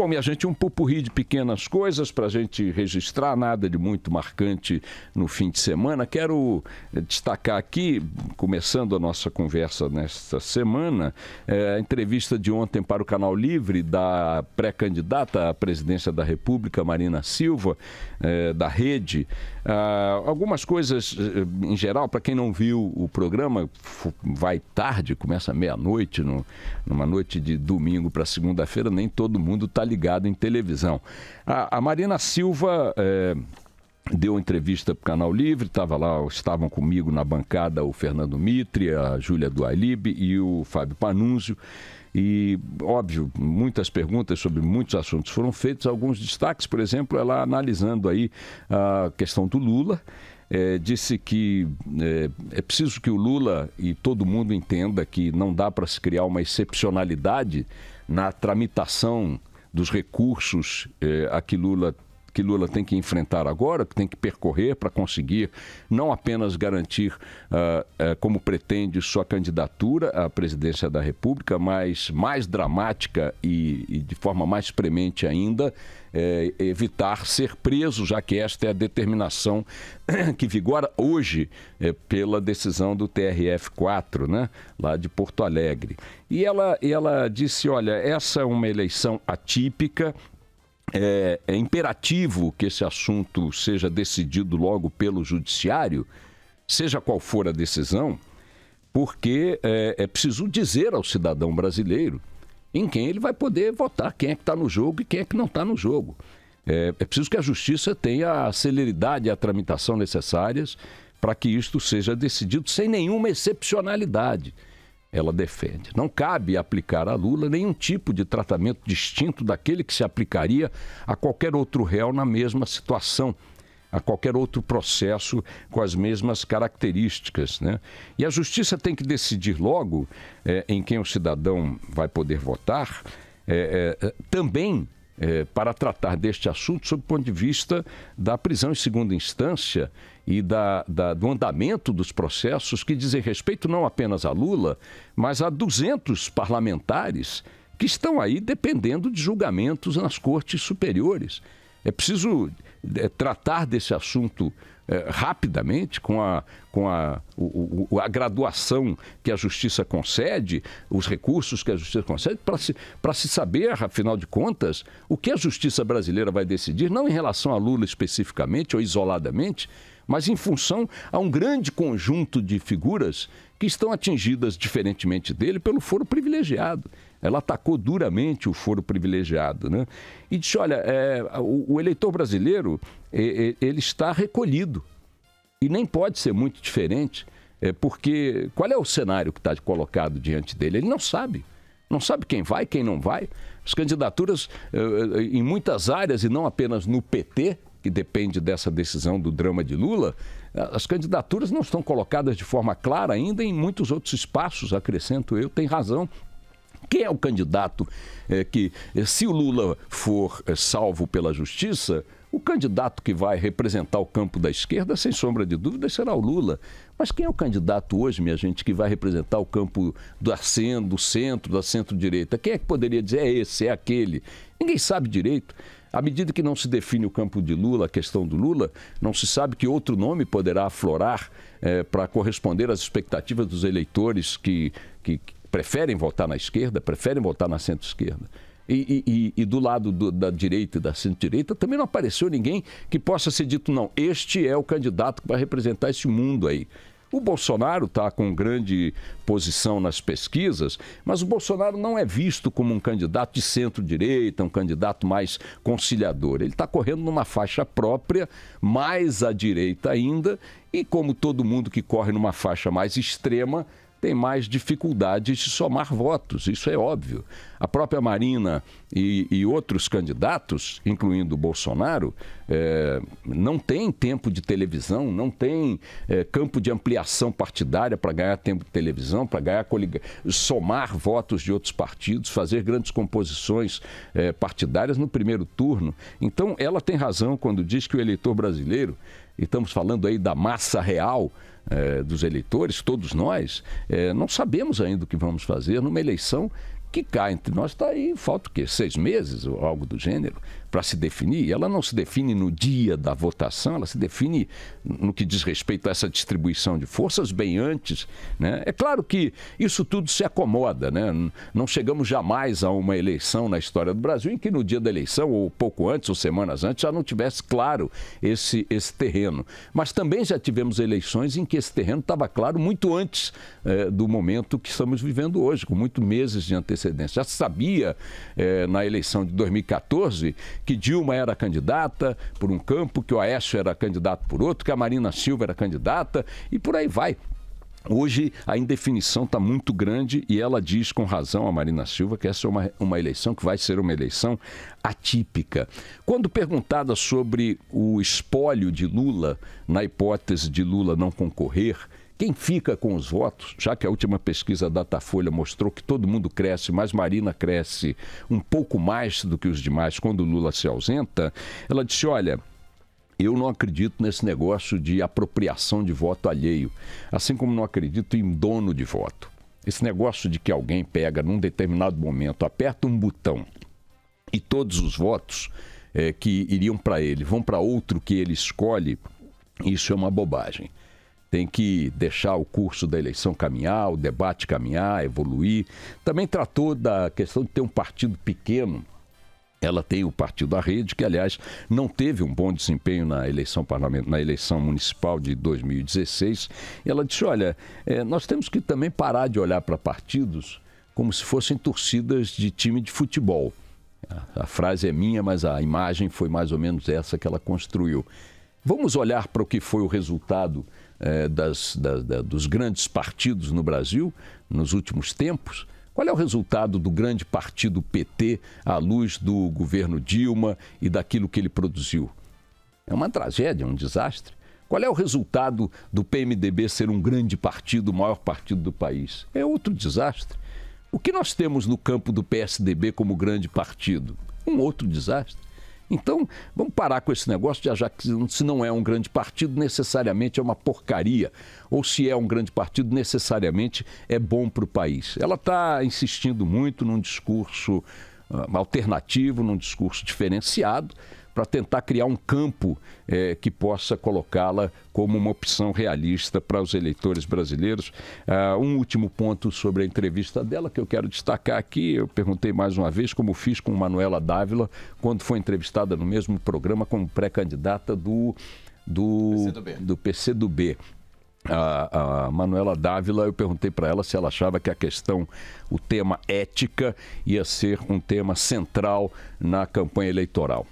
Bom, e a gente um pupurri de pequenas coisas para a gente registrar, nada de muito marcante no fim de semana. Quero eh, destacar aqui, começando a nossa conversa nesta semana, é, a entrevista de ontem para o Canal Livre da pré-candidata à presidência da República, Marina Silva, é, da Rede. Ah, algumas coisas, em geral, para quem não viu o programa, vai tarde, começa meia-noite, numa noite de domingo para segunda-feira, nem todo mundo está ligado em televisão. A, a Marina Silva. É, deu entrevista para o Canal Livre, tava lá, estavam comigo na bancada o Fernando Mitre, a Júlia Dualib e o Fábio Panunzio. E, óbvio, muitas perguntas sobre muitos assuntos foram feitos, alguns destaques, por exemplo, ela analisando aí a questão do Lula. É, disse que é, é, preciso que o Lula e todo mundo entenda que não dá para se criar uma excepcionalidade na tramitação dos recursos eh, a que Lula que Lula tem que enfrentar agora, que tem que percorrer para conseguir não apenas garantir, uh, uh, como pretende, sua candidatura à presidência da República, mas mais dramática e, e de forma mais premente ainda, eh, evitar ser preso, já que esta é a determinação que vigora hoje eh, pela decisão do TRF4, né, lá de Porto Alegre. E ela, ela disse: olha, essa é uma eleição atípica é, é imperativo que esse assunto seja decidido logo pelo judiciário, seja qual for a decisão, porque é, é preciso dizer ao cidadão brasileiro em quem ele vai poder votar, quem é que está no jogo e quem é que não está no jogo. É, é, preciso que a justiça tenha a celeridade e a tramitação necessárias para que isto seja decidido sem nenhuma excepcionalidade ela defende. Não cabe aplicar a Lula nenhum tipo de tratamento distinto daquele que se aplicaria a qualquer outro réu na mesma situação, a qualquer outro processo com as mesmas características. Né? E a justiça tem que decidir logo é, em quem o cidadão vai poder votar, é, é, também é, para tratar deste assunto sob o ponto de vista da prisão em segunda instância e da, da, do andamento dos processos que dizem respeito não apenas a Lula, mas a 200 parlamentares que estão aí dependendo de julgamentos nas cortes superiores. É preciso é, tratar desse assunto é, rapidamente, com, a, com a, o, o, a graduação que a justiça concede, os recursos que a justiça concede, para se, se saber, afinal de contas, o que a justiça brasileira vai decidir, não em relação a Lula especificamente ou isoladamente, mas em função a um grande conjunto de figuras que estão atingidas, diferentemente dele, pelo foro privilegiado. Ela atacou duramente o foro privilegiado, né? E disse, olha, é, o, o, eleitor brasileiro, é, ele está recolhido. E nem pode ser muito diferente, é, porque qual é o cenário que está colocado diante dele? Ele não sabe. Não sabe quem vai, quem não vai. As candidaturas é, é, em muitas áreas, e não apenas no PT, que depende dessa decisão do drama de Lula, as candidaturas não estão colocadas de forma clara ainda em muitos outros espaços, acrescento eu, tem razão, quem é o candidato é, que, é, se o Lula for é, salvo pela justiça, o candidato que vai representar o campo da esquerda, sem sombra de dúvida será o Lula. Mas quem é o candidato hoje, minha gente, que vai representar o campo do centro do centro, da centro-direita? Quem é que poderia dizer é esse, é aquele? Ninguém sabe direito. À medida que não se define o campo de Lula, a questão do Lula, não se sabe que outro nome poderá aflorar é, para corresponder às expectativas dos eleitores que, que, preferem votar na esquerda, preferem votar na centro-esquerda. E, e, e, do lado do, da direita e da centro-direita também não apareceu ninguém que possa ser dito, não, este é o candidato que vai representar esse mundo aí. O Bolsonaro está com grande posição nas pesquisas, mas o Bolsonaro não é visto como um candidato de centro-direita, um candidato mais conciliador. Ele está correndo numa faixa própria, mais à direita ainda, e como todo mundo que corre numa faixa mais extrema, tem mais dificuldade de somar votos, isso é óbvio. A própria Marina e, e outros candidatos, incluindo Bolsonaro, é, não tem tempo de televisão, não tem é, campo de ampliação partidária para ganhar tempo de televisão, para ganhar somar votos de outros partidos, fazer grandes composições é, partidárias no primeiro turno. Então, ela tem razão quando diz que o eleitor brasileiro e estamos falando aí da massa real eh, dos eleitores, todos nós, eh, não sabemos ainda o que vamos fazer numa eleição que cá entre nós está aí, falta o quê? Seis meses ou algo do gênero para se definir, ela não se define no dia da votação, ela se define no que diz respeito a essa distribuição de forças bem antes. Né? É claro que isso tudo se acomoda, né? não chegamos jamais a uma eleição na história do Brasil em que no dia da eleição, ou pouco antes, ou semanas antes, já não tivesse claro esse, esse terreno. Mas também já tivemos eleições em que esse terreno estava claro muito antes eh, do momento que estamos vivendo hoje, com muitos meses de antecedência. Já se sabia eh, na eleição de 2014 que Dilma era candidata por um campo, que o Aécio era candidato por outro, que a Marina Silva era candidata e por aí vai. Hoje a indefinição está muito grande e ela diz com razão a Marina Silva que essa é uma, uma eleição que vai ser uma eleição atípica. Quando perguntada sobre o espólio de Lula, na hipótese de Lula não concorrer, quem fica com os votos, já que a última pesquisa da Datafolha mostrou que todo mundo cresce, mas Marina cresce um pouco mais do que os demais quando Lula se ausenta, ela disse: olha, eu não acredito nesse negócio de apropriação de voto alheio, assim como não acredito em dono de voto. Esse negócio de que alguém pega num determinado momento, aperta um botão e todos os votos é, que iriam para ele vão para outro que ele escolhe, isso é uma bobagem tem que deixar o curso da eleição caminhar, o debate caminhar, evoluir. Também tratou da questão de ter um partido pequeno. Ela tem o Partido da Rede, que, aliás, não teve um bom desempenho na eleição, parlament... na eleição municipal de 2016. Ela disse: olha, é, nós temos que também parar de olhar para partidos como se fossem torcidas de time de futebol. A, a frase é minha, mas a imagem foi mais ou menos essa que ela construiu. Vamos olhar para o que foi o resultado eh, das, da, da, dos grandes partidos no Brasil nos últimos tempos. Qual é o resultado do grande partido PT à luz do governo Dilma e daquilo que ele produziu? É uma tragédia, um desastre. Qual é o resultado do PMDB ser um grande partido, o maior partido do país? É outro desastre. O que nós temos no campo do PSDB como grande partido? Um outro desastre. Então, vamos parar com esse negócio de achar que se não é um grande partido, necessariamente é uma porcaria. Ou se é um grande partido, necessariamente é bom para o país. Ela está insistindo muito num discurso uh, alternativo, num discurso diferenciado para tentar criar um campo é, que possa colocá-la como uma opção realista para os eleitores brasileiros. Ah, um último ponto sobre a entrevista dela que eu quero destacar aqui. Eu perguntei mais uma vez, como fiz com Manuela Dávila, quando foi entrevistada no mesmo programa como pré-candidata do. Do do PCdoB. A, a, Manuela Dávila, eu perguntei para ela se ela achava que a questão, o tema ética, ia ser um tema central na campanha eleitoral.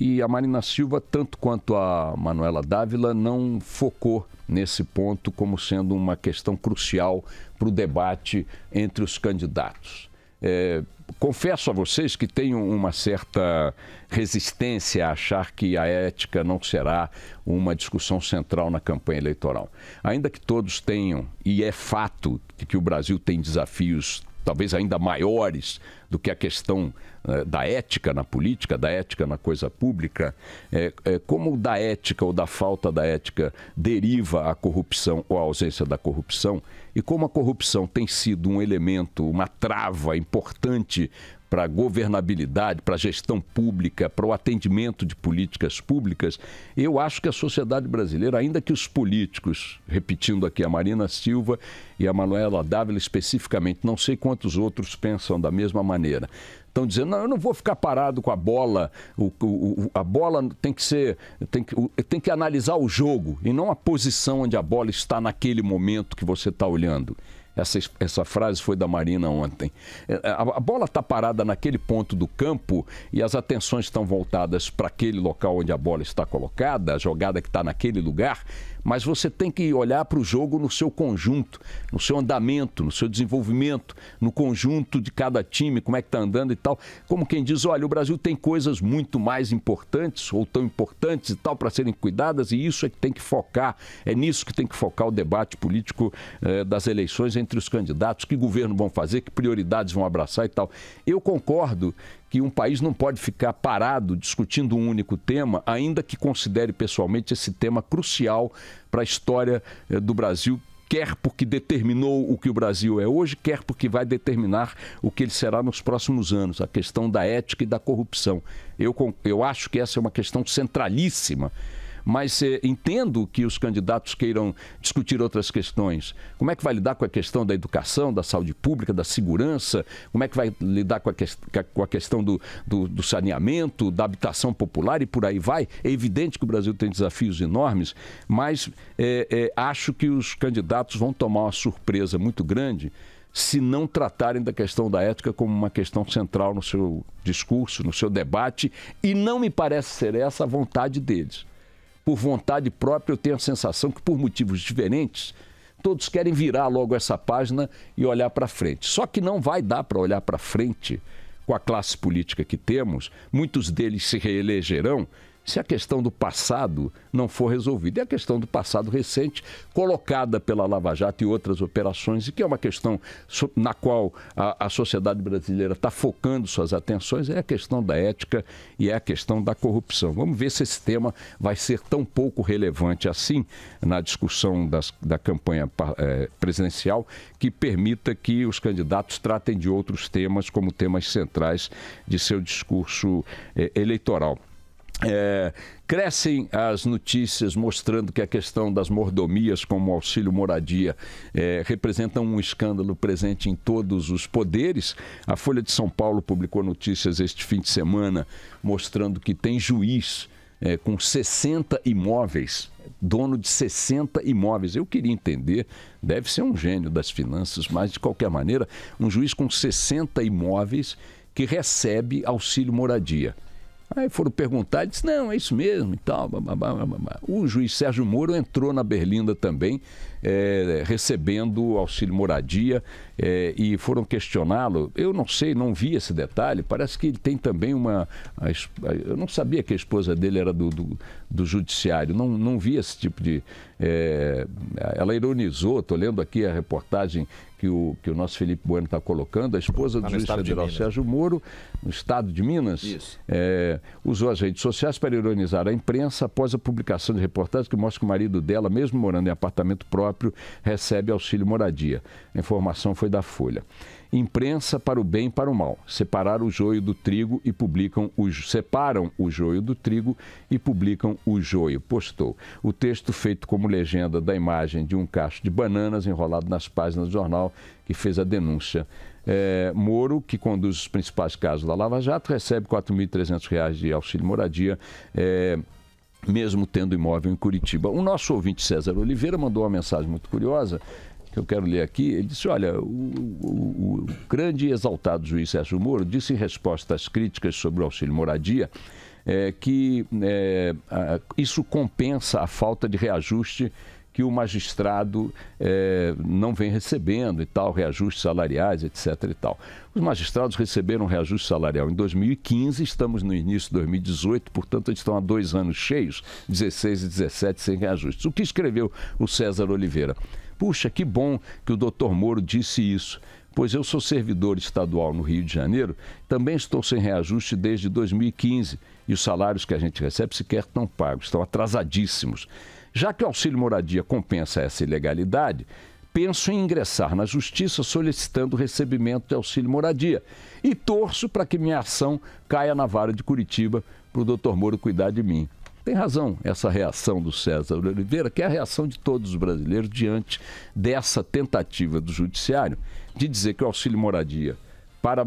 E a Marina Silva, tanto quanto a Manuela Dávila, não focou nesse ponto como sendo uma questão crucial para o debate entre os candidatos. É, confesso a vocês que tenho uma certa resistência a achar que a ética não será uma discussão central na campanha eleitoral. Ainda que todos tenham, e é fato que o Brasil tem desafios talvez ainda maiores do que a questão eh, da ética na política, da ética na coisa pública, eh, eh, como da ética ou da falta da ética deriva a corrupção ou a ausência da corrupção, e como a corrupção tem sido um elemento, uma trava importante para governabilidade, para gestão pública, para o atendimento de políticas públicas, eu acho que a sociedade brasileira, ainda que os políticos, repetindo aqui a Marina Silva e a Manuela Dávila especificamente, não sei quantos outros pensam da mesma maneira, estão dizendo, não, eu não vou ficar parado com a bola, o, o, a bola tem que ser, tem que, tem que analisar o jogo e não a posição onde a bola está naquele momento que você está olhando. Essa, essa frase foi da Marina ontem. É, a, a bola está parada naquele ponto do campo e as atenções estão voltadas para aquele local onde a bola está colocada, a jogada que está naquele lugar mas você tem que olhar para o jogo no seu conjunto, no seu andamento, no seu desenvolvimento, no conjunto de cada time, como é que está andando e tal. Como quem diz, olha, o Brasil tem coisas muito mais importantes ou tão importantes e tal para serem cuidadas e isso é que tem que focar, é nisso que tem que focar o debate político eh, das eleições entre os candidatos, que governo vão fazer, que prioridades vão abraçar e tal. Eu concordo que um país não pode ficar parado discutindo um único tema, ainda que considere pessoalmente esse tema crucial para a história eh, do Brasil, quer porque determinou o que o Brasil é hoje, quer porque vai determinar o que ele será nos próximos anos, a questão da ética e da corrupção. Eu, eu acho que essa é uma questão centralíssima mas entendo que os candidatos queiram discutir outras questões. Como é que vai lidar com a questão da educação, da saúde pública, da segurança? Como é que vai lidar com a, que, com a questão do, do, do saneamento, da habitação popular e por aí vai? É evidente que o Brasil tem desafios enormes, mas é, é, acho que os candidatos vão tomar uma surpresa muito grande se não tratarem da questão da ética como uma questão central no seu discurso, no seu debate, e não me parece ser essa a vontade deles por vontade própria, eu tenho a sensação que, por motivos diferentes, todos querem virar logo essa página e olhar para frente. Só que não vai dar para olhar para frente com a classe política que temos, muitos deles se reelegerão se a questão do passado não for resolvida. E a questão do passado recente, colocada pela Lava Jato e outras operações, e que é uma questão na qual a, a sociedade brasileira está focando suas atenções, é a questão da ética e é a questão da corrupção. Vamos ver se esse tema vai ser tão pouco relevante assim na discussão das, da campanha é, presidencial que permita que os candidatos tratem de outros temas como temas centrais de seu discurso é, eleitoral. É, crescem as notícias mostrando que a questão das mordomias, como auxílio moradia, é, representam um escândalo presente em todos os poderes. A Folha de São Paulo publicou notícias este fim de semana mostrando que tem juiz é, com 60 imóveis, dono de 60 imóveis. Eu queria entender, deve ser um gênio das finanças, mas de qualquer maneira, um juiz com 60 imóveis que recebe auxílio moradia. Aí foram perguntar, ele disse, não, é isso mesmo e tal. O juiz Sérgio Moro entrou na Berlinda também, é, recebendo auxílio moradia, é, e foram questioná-lo. Eu não sei, não vi esse detalhe, parece que ele tem também uma... A, eu não sabia que a esposa dele era do, do, do judiciário, não, não vi esse tipo de, é, ela ironizou, estou lendo aqui a reportagem que o, que o nosso Felipe Bueno está colocando, a esposa tá do juiz federal Sérgio Moro, no estado de Minas, é, usou as redes sociais para ironizar a imprensa após a publicação de reportagem que mostra que o marido dela, mesmo morando em apartamento próprio, recebe auxílio moradia. A informação foi da Folha imprensa para o bem e para o mal, separar o joio do trigo e publicam o separam o joio do trigo e publicam o joio. Postou. O texto feito como legenda da imagem de um cacho de bananas enrolado nas páginas do jornal que fez a denúncia. É, Moro, que conduz os principais casos da Lava Jato, recebe R$ 4.300 de auxílio moradia. É, mesmo tendo imóvel em Curitiba. O nosso ouvinte César Oliveira mandou uma mensagem muito curiosa eu quero ler aqui, ele disse: Olha, o, o, o grande e exaltado juiz Sérgio Moro disse em resposta às críticas sobre o auxílio moradia é, que é, a, isso compensa a falta de reajuste que o magistrado é, não vem recebendo e tal, reajustes salariais, etc. e tal. Os magistrados receberam reajuste salarial em 2015, estamos no início de 2018, portanto, eles estão há dois anos cheios, 16 e 17, sem reajustes. O que escreveu o César Oliveira? Puxa, que bom que o doutor Moro disse isso, pois eu sou servidor estadual no Rio de Janeiro, também estou sem reajuste desde 2015 e os salários que a gente recebe sequer estão pagos, estão atrasadíssimos. Já que o auxílio moradia compensa essa ilegalidade, penso em ingressar na justiça solicitando o recebimento de auxílio moradia e torço para que minha ação caia na vara de Curitiba para o doutor Moro cuidar de mim tem razão essa reação do César Oliveira, que é a reação de todos os brasileiros diante dessa tentativa do Judiciário de dizer que o auxílio moradia para,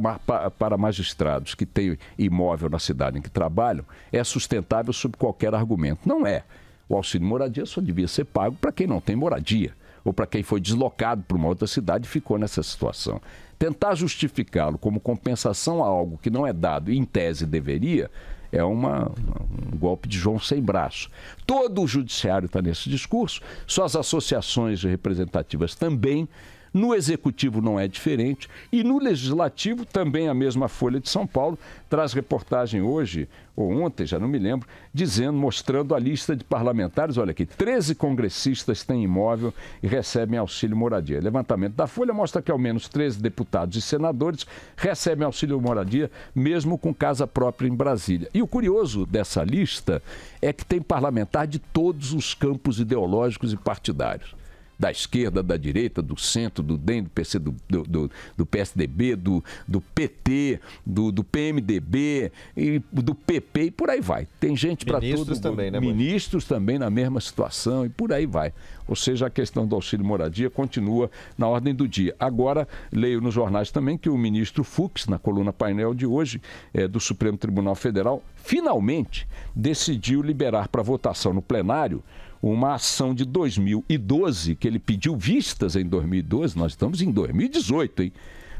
para magistrados que têm imóvel na cidade em que trabalham é sustentável sob qualquer argumento. Não é. O auxílio moradia só devia ser pago para quem não tem moradia ou para quem foi deslocado para uma outra cidade e ficou nessa situação. Tentar justificá-lo como compensação a algo que não é dado e, em tese, deveria, é uma, um golpe de João sem braço. Todo o judiciário está nesse discurso, suas associações representativas também no executivo não é diferente e no legislativo também a mesma Folha de São Paulo traz reportagem hoje ou ontem, já não me lembro, dizendo, mostrando a lista de parlamentares, olha aqui, 13 congressistas têm imóvel e recebem auxílio moradia. Levantamento da Folha mostra que ao menos 13 deputados e senadores recebem auxílio moradia mesmo com casa própria em Brasília. E o curioso dessa lista é que tem parlamentar de todos os campos ideológicos e partidários da esquerda, da direita, do centro, do DEM, do PC, do, do, do, PSDB, do, do PT, do, do PMDB, e do PP e por aí vai. Tem gente para todos Também, né, ministros também na mesma situação e por aí vai. Ou seja, a questão do auxílio moradia continua na ordem do dia. Agora, leio nos jornais também que o ministro Fux, na coluna painel de hoje, é, do Supremo Tribunal Federal, finalmente decidiu liberar para votação no plenário uma ação de 2012, que ele pediu vistas em 2012, nós estamos em 2018, hein?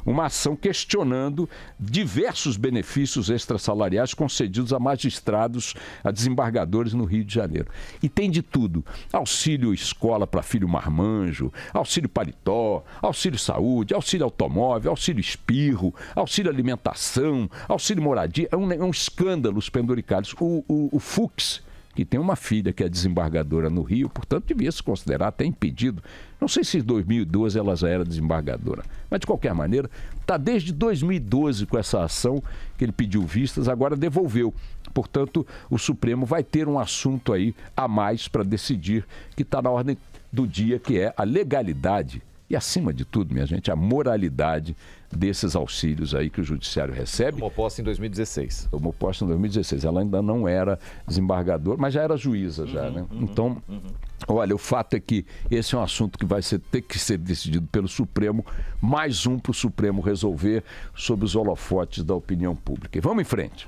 Uma ação questionando diversos benefícios extrasalariais concedidos a magistrados, a desembargadores no Rio de Janeiro. E tem de tudo: auxílio escola para filho marmanjo, auxílio paletó, auxílio saúde, auxílio automóvel, auxílio espirro, auxílio alimentação, auxílio moradia. É um, é um escândalo os penduricários. O, o, o Fux que tem uma filha que é desembargadora no Rio, portanto devia se considerar até impedido. Não sei se em 2012 ela já era desembargadora, mas de qualquer maneira, está desde 2012 com essa ação que ele pediu vistas, agora devolveu. Portanto, o Supremo vai ter um assunto aí a mais para decidir que está na ordem do dia, que é a legalidade e, acima de tudo, minha gente, a moralidade desses auxílios aí que o Judiciário recebe. Tomou posse em 2016. Tomou posse em 2016. Ela ainda não era desembargadora, mas já era juíza, já, uhum, né? Uhum, então, uhum. olha, o fato é que esse é um assunto que vai ser, ter que ser decidido pelo Supremo, mais um para o Supremo resolver sobre os holofotes da opinião pública. E vamos em frente.